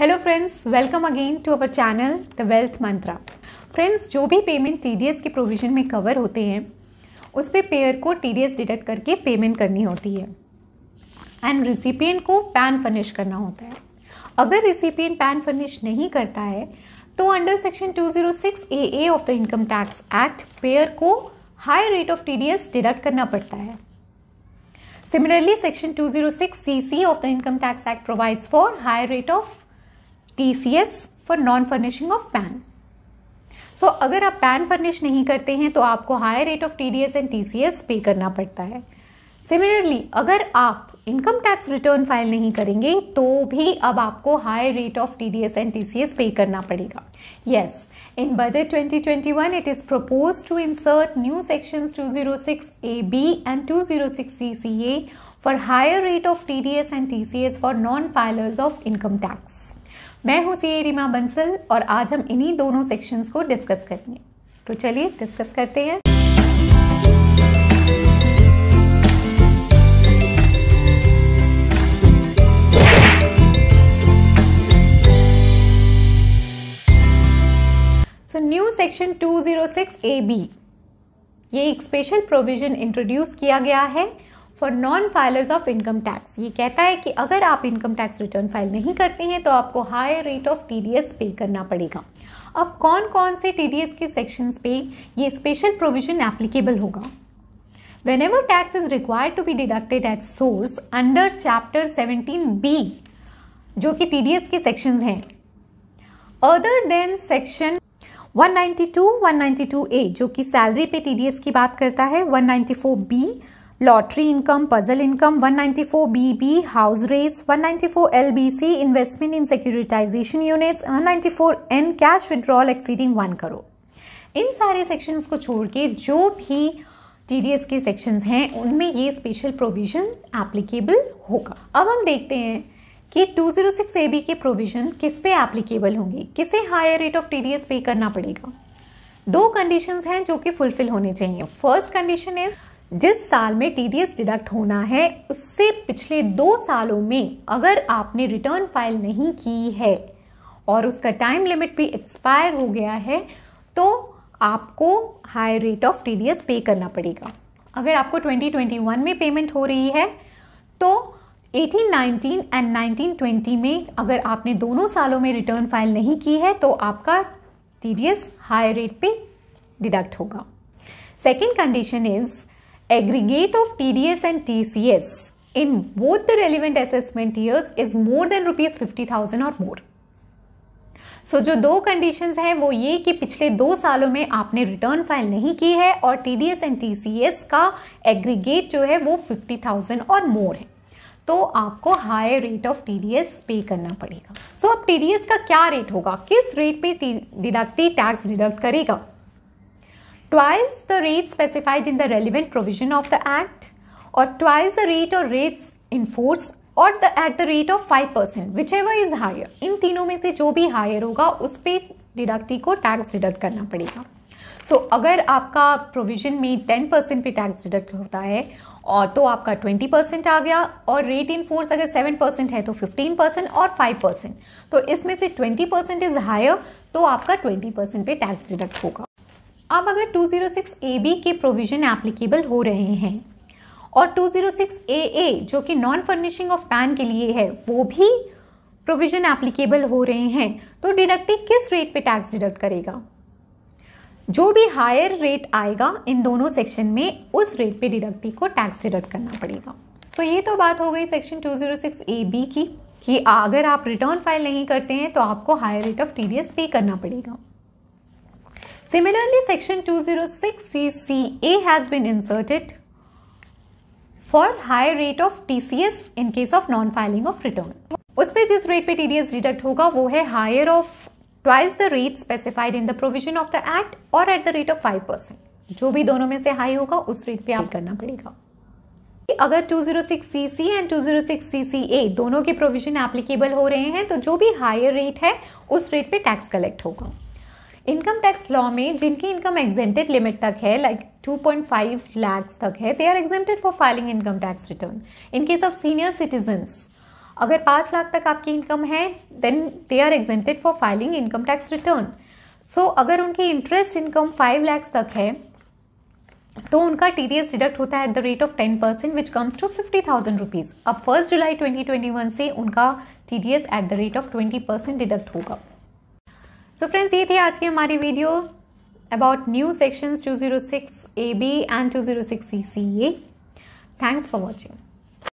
Hello friends welcome again to our channel the wealth mantra friends जो भी payment TDS के provision में cover होते हैं उस पर पे पेयर को टीडीएस डिडक्ट करके पेमेंट करनी होती है एंड रिसिपियन को पैन फर्निश करना होता है अगर रिसिपियन पैन फर्निश नहीं करता है तो under section 206 A of the income tax act payer को high rate of TDS deduct करना पड़ता है similarly section 206 C of the income tax act provides for high rate of TCS for non furnishing of PAN so अगर आप PAN furnish नहीं करते हैं तो आपको high rate of TDS and TCS pay करना पड़ता है सिमिलरली अगर आप इनकम टैक्स रिटर्न फाइल नहीं करेंगे तो भी अब आपको high rate of TDS and TCS pay करना पड़ेगा yes in budget 2021 it is proposed to insert new section 206 A B and 206 CCA for higher for higher rate of TDS and TCS for non income of income tax मैं हूँ सी रीमा बंसल और आज हम इन्हीं दोनों sections को डिस्कस करेंगे तो चलिए डिस्कस करते हैं so new section 206 A B ये एक स्पेशल प्रोविजन इंट्रोड्यूस किया गया है for non filers of income tax ये कहता है कि अगर आप इनकम टैक्स रिटर्न फाइल नहीं करते हैं तो आपको हायर रेट ऑफ टी पे करना पड़ेगा अब कौन कौन से टीडीएस के सेक्शन पे ये स्पेशल प्रोविजन एप्लीकेबल होगा whenever tax is required to be deducted at source under chapter chapter B जो कि टीडीएस के सेक्शन हैं अदर देन सेक्शन 192 ए जो कि सैलरी पे टीडीएस की बात करता है B lottery income puzzle income 194 BB house race 194 LBC investment in securitization units 194 N cash withdrawal exceeding one crore इन सारे सेक्शंस को छोड़ के जो भी टी डी एस के सेक्शंस हैं उनमें ये स्पेशल प्रोविजन एप्लीकेबल होगा अब हम देखते हैं कि 206 ए बी के प्रोविजन किस पे एप्लीकेबल होंगे किसे हायर रेट ऑफ टीडीएस पे करना पड़ेगा दो कंडीशंस हैं जो कि फुलफिल होने चाहिए फर्स्ट कंडीशन इज जिस साल में टीडीएस डिडक्ट होना है उससे पिछले दो सालों में अगर आपने रिटर्न फाइल नहीं की है और उसका टाइम लिमिट भी एक्सपायर हो गया है तो आपको हाई रेट ऑफ टीडीएस पे करना पड़ेगा अगर आपको 2021 में पेमेंट हो रही है तो 19 एंड 20 में अगर आपने दोनों सालों में रिटर्न फाइल नहीं की है तो आपका टीडीएस हाई रेट पे डिडक्ट होगा second condition is aggregate of TDS and TCS in both the relevant assessment years is more than rupees 50,000 और more. सो so, जो दो कंडीशन है वो ये कि पिछले दो सालों में आपने रिटर्न फाइल नहीं की है और T D S and T C S का एग्रीगेट जो है वो फिफ्टी थाउजेंड और मोर है तो आपको high rate of T D S pay करना पड़ेगा सो so, अब टी डी एस का क्या रेट होगा किस रेट पे डिडक्टी टैक्स डिडक्ट करेगा twice the rate specified in the relevant provision of the act और twice the rate or rates in force और the at the rate of five percent whichever is higher इन तीनों में से जो भी higher होगा उस पर डिडक्टी को टैक्स डिडक्ट करना पड़ेगा सो so, अगर आपका प्रोविजन में टेन परसेंट पे टैक्स डिडक्ट होता है और तो आपका ट्वेंटी परसेंट आ गया और रेट इन फोर्स अगर सेवन परसेंट है तो फिफ्टीन परसेंट और फाइव परसेंट तो इसमें से ट्वेंटी परसेंट इज हायर तो आपका ट्वेंटी परसेंट पे टैक्स डिडक्ट होगा अब अगर 206 AB के प्रोविजन एप्लीकेबल हो रहे हैं और 206 AA जो कि नॉन फर्निशिंग ऑफ पैन के लिए है वो भी प्रोविजन एप्लीकेबल हो रहे हैं तो डिडक्टिव किस रेट पे टैक्स डिडक्ट करेगा जो भी हायर रेट आएगा इन दोनों सेक्शन में उस रेट पे डिडक्टिव को टैक्स डिडक्ट करना पड़ेगा तो ये तो बात हो गई सेक्शन 206 ए बी की कि अगर आप रिटर्न फाइल नहीं करते हैं तो आपको हायर रेट ऑफ टीडीएस पे करना पड़ेगा Similarly, section 206CCA has been inserted for high rate of TCS in case of non-filing of return. उस पे जिस रेट पे TDS डिडक्ट होगा वो है higher of twice the rate specified in the provision of the act और at the rate of five percent जो भी दोनों में से हाई होगा उस रेट पे आप करना पड़ेगा अगर 206 सीसी एंड 206 सीसीए दोनों के प्रोविजन एप्लीकेबल हो रहे हैं तो जो भी हायर रेट है उस रेट पे टैक्स कलेक्ट होगा इनकम टैक्स लॉ में जिनकी इनकम एग्जेंटेड लिमिट तक है लाइक like 2.5 लैक्स तक है they are exempted for filing income tax return in case of senior citizens अगर पांच लाख तक आपकी इनकम है then they are exempted for filing income tax return so अगर उनकी इंटरेस्ट इनकम फाइव लैक्स तक है तो उनका टी डी एस डिडक्ट होता है at the rate of ten percent which comes to fifty thousand rupees अब first July twenty twenty one से उनका T D S at the rate of twenty percent deduct होगा so friends ये थी आज की हमारी video about new sections 206 A B and 206 C C A thanks for watching